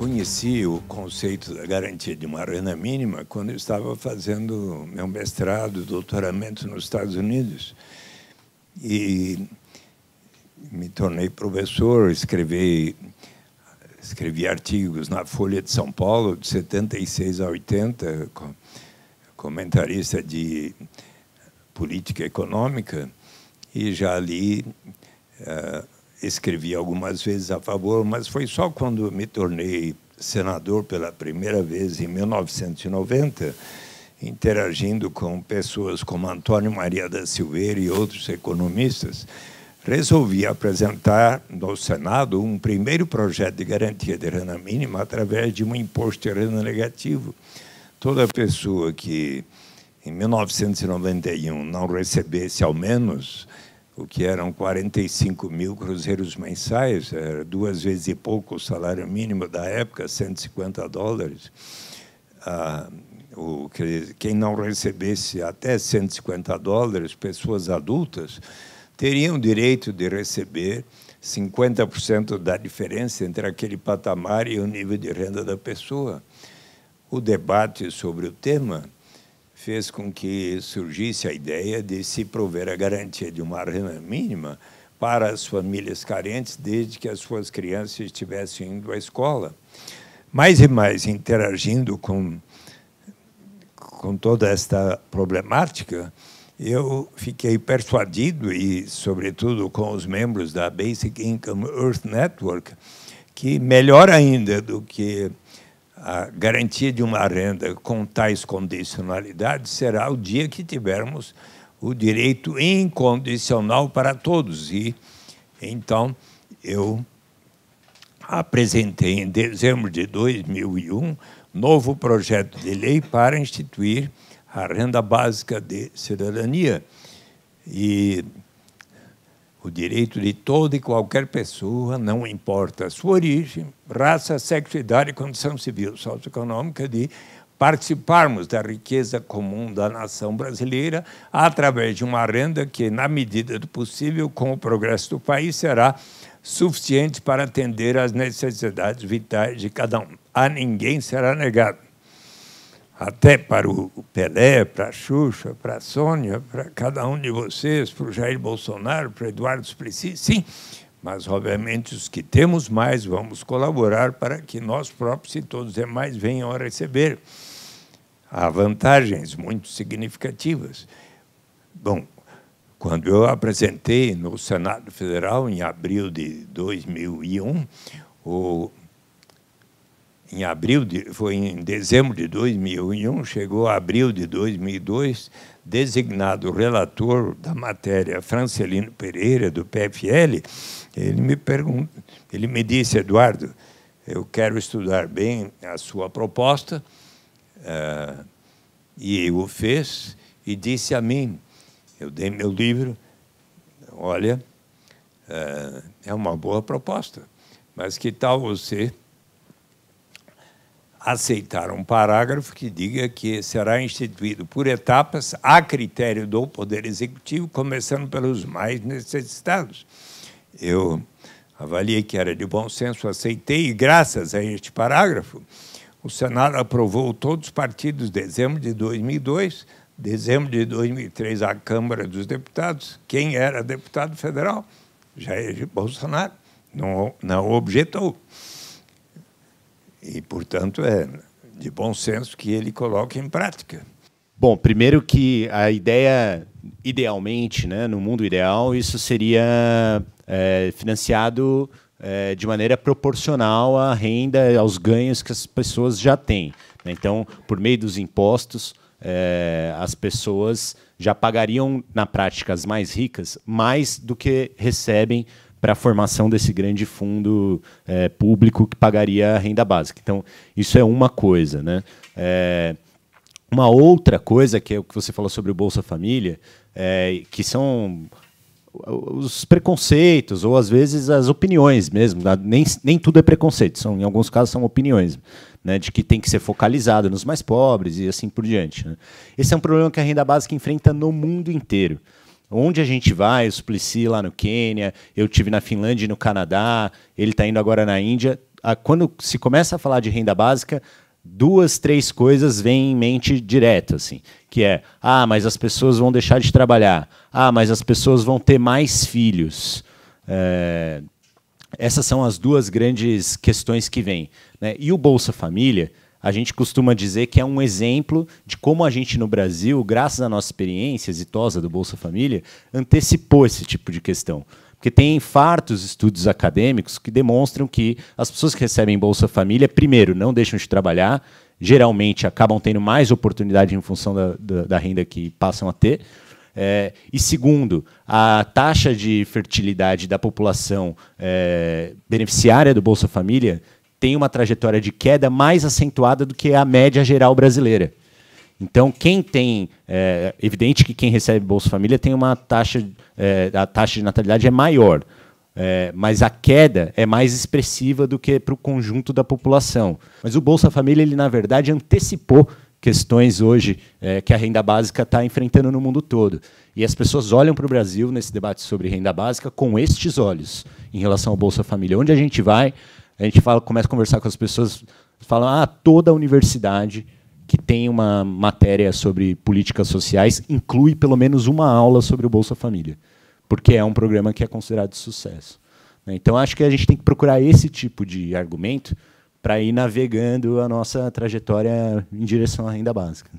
conheci o conceito da garantia de uma renda mínima quando eu estava fazendo meu mestrado, doutoramento nos Estados Unidos. E me tornei professor, escrevi, escrevi artigos na Folha de São Paulo, de 76 a 80, comentarista de política econômica, e já ali. Uh, eh, escrevi algumas vezes a favor, mas foi só quando me tornei senador pela primeira vez em 1990, interagindo com pessoas como Antônio Maria da Silveira e outros economistas, resolvi apresentar no Senado um primeiro projeto de garantia de renda mínima através de um imposto de renda negativo. Toda pessoa que em 1991 não recebesse ao menos o que eram 45 mil cruzeiros mensais, era duas vezes e pouco o salário mínimo da época, 150 dólares. Ah, o, quem não recebesse até 150 dólares, pessoas adultas, teriam direito de receber 50% da diferença entre aquele patamar e o nível de renda da pessoa. O debate sobre o tema fez com que surgisse a ideia de se prover a garantia de uma renda mínima para as famílias carentes, desde que as suas crianças estivessem indo à escola. Mais e mais interagindo com, com toda esta problemática, eu fiquei persuadido, e sobretudo com os membros da Basic Income Earth Network, que melhor ainda do que a garantia de uma renda com tais condicionalidades será o dia que tivermos o direito incondicional para todos. E então eu apresentei em dezembro de 2001 novo projeto de lei para instituir a renda básica de cidadania. E o direito de toda e qualquer pessoa, não importa a sua origem, raça, sexo, idade, condição civil, socioeconômica, de participarmos da riqueza comum da nação brasileira através de uma renda que, na medida do possível, com o progresso do país, será suficiente para atender às necessidades vitais de cada um. A ninguém será negado até para o Pelé, para a Xuxa, para a Sônia, para cada um de vocês, para o Jair Bolsonaro, para Eduardo Suplicy, sim, mas, obviamente, os que temos mais vamos colaborar para que nós próprios e todos os demais venham a receber. Há vantagens muito significativas. Bom, quando eu apresentei no Senado Federal, em abril de 2001, o em abril de, foi em dezembro de 2001, chegou a abril de 2002, designado relator da matéria Francelino Pereira do PFL, ele me pergunta, ele me disse, Eduardo, eu quero estudar bem a sua proposta, uh, e o fez e disse a mim, eu dei meu livro, olha, uh, é uma boa proposta, mas que tal você aceitar um parágrafo que diga que será instituído por etapas a critério do Poder Executivo, começando pelos mais necessitados. Eu avaliei que era de bom senso, aceitei, e graças a este parágrafo, o Senado aprovou todos os partidos dezembro de 2002, dezembro de 2003 a Câmara dos Deputados, quem era deputado federal, Jair Bolsonaro, não, não objetou. E, portanto, é de bom senso que ele coloque em prática. Bom, primeiro que a ideia, idealmente, né, no mundo ideal, isso seria é, financiado é, de maneira proporcional à renda, aos ganhos que as pessoas já têm. Né. Então, por meio dos impostos, é, as pessoas já pagariam, na prática, as mais ricas, mais do que recebem para a formação desse grande fundo é, público que pagaria a renda básica. Então, isso é uma coisa. Né? É, uma outra coisa, que é o que você falou sobre o Bolsa Família, é, que são os preconceitos, ou às vezes as opiniões mesmo. Nem, nem tudo é preconceito, são, em alguns casos são opiniões, né, de que tem que ser focalizado nos mais pobres e assim por diante. Né? Esse é um problema que a renda básica enfrenta no mundo inteiro. Onde a gente vai, o Suplicy lá no Quênia, eu tive na Finlândia e no Canadá, ele está indo agora na Índia. Ah, quando se começa a falar de renda básica, duas, três coisas vêm em mente direto, assim, que é, ah, mas as pessoas vão deixar de trabalhar, ah, mas as pessoas vão ter mais filhos. É... Essas são as duas grandes questões que vêm. Né? E o Bolsa Família, a gente costuma dizer que é um exemplo de como a gente no Brasil, graças à nossa experiência exitosa do Bolsa Família, antecipou esse tipo de questão. Porque tem fartos estudos acadêmicos que demonstram que as pessoas que recebem Bolsa Família, primeiro, não deixam de trabalhar, geralmente acabam tendo mais oportunidade em função da, da, da renda que passam a ter. É, e segundo, a taxa de fertilidade da população é, beneficiária do Bolsa Família tem uma trajetória de queda mais acentuada do que a média geral brasileira. Então, quem tem. É evidente que quem recebe Bolsa Família tem uma taxa. É, a taxa de natalidade é maior. É, mas a queda é mais expressiva do que para o conjunto da população. Mas o Bolsa Família, ele, na verdade, antecipou questões hoje é, que a renda básica está enfrentando no mundo todo. E as pessoas olham para o Brasil nesse debate sobre renda básica com estes olhos em relação ao Bolsa Família. Onde a gente vai, a gente fala, começa a conversar com as pessoas, falam, ah, toda a universidade que tem uma matéria sobre políticas sociais inclui pelo menos uma aula sobre o Bolsa Família, porque é um programa que é considerado de sucesso. Né? Então, acho que a gente tem que procurar esse tipo de argumento para ir navegando a nossa trajetória em direção à renda básica.